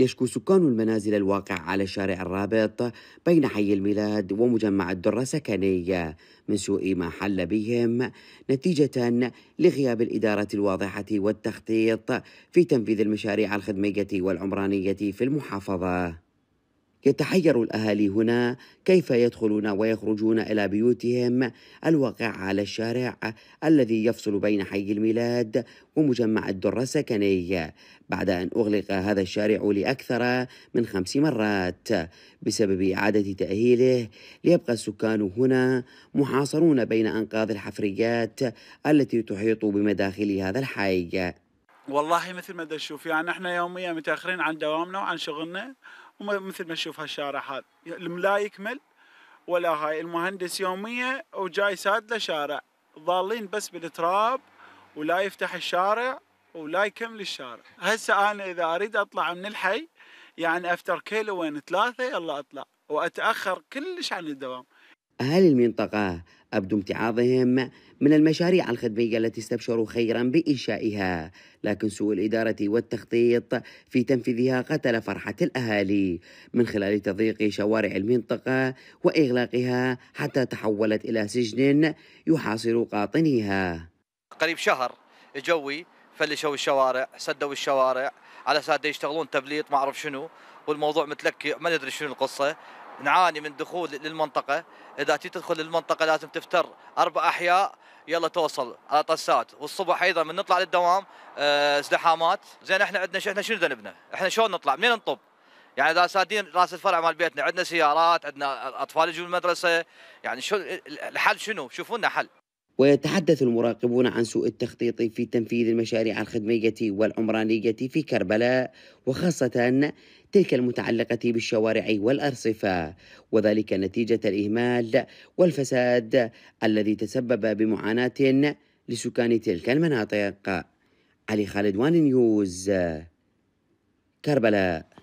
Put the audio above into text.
يشكو سكان المنازل الواقع على شارع الرابط بين حي الميلاد ومجمع الدرة سكنية من سوء ما حل بهم نتيجة لغياب الإدارة الواضحة والتخطيط في تنفيذ المشاريع الخدمية والعمرانية في المحافظة يتحير الأهالي هنا كيف يدخلون ويخرجون إلى بيوتهم الواقع على الشارع الذي يفصل بين حي الميلاد ومجمع الدرة السكني بعد أن أغلق هذا الشارع لأكثر من خمس مرات بسبب إعادة تأهيله ليبقى السكان هنا محاصرون بين أنقاض الحفريات التي تحيط بمداخل هذا الحي والله مثل ما تشوف يعني احنا يوميا متاخرين عن دوامنا وعن شغلنا ومثل ما تشوف هالشارع هذا لا يكمل ولا هاي المهندس يوميه وجاي له شارع ضالين بس بالتراب ولا يفتح الشارع ولا يكمل الشارع هسه انا اذا اريد اطلع من الحي يعني افتر كيلو وين ثلاثه يلا اطلع واتاخر كلش عن الدوام أهل المنطقة أبدوا امتعاضهم من المشاريع الخدمية التي استبشروا خيرا بإنشائها لكن سوء الإدارة والتخطيط في تنفيذها قتل فرحة الأهالي من خلال تضييق شوارع المنطقة وإغلاقها حتى تحولت إلى سجن يحاصر قاطنيها قريب شهر جوي فلشوا الشوارع سدوا الشوارع على ساده يشتغلون تبليط ما اعرف شنو والموضوع متلكي ما ندري شنو القصه نعاني من دخول للمنطقه اذا تي تدخل للمنطقه لازم تفتر اربع احياء يلا توصل على طسات والصبح ايضا من نطلع للدوام آه، ازدحامات زين احنا عندنا احنا شنو ذنبنا؟ احنا شلون نطلع؟ منين نطب؟ يعني اذا سادين راس الفرع مال بيتنا عندنا سيارات عندنا اطفال يجون المدرسه يعني شو الحل شنو؟ شوفوا لنا حل ويتحدث المراقبون عن سوء التخطيط في تنفيذ المشاريع الخدمية والعمرانية في كربلاء وخاصة تلك المتعلقة بالشوارع والأرصفة وذلك نتيجة الإهمال والفساد الذي تسبب بمعاناة لسكان تلك المناطق علي خالد وان نيوز كربلاء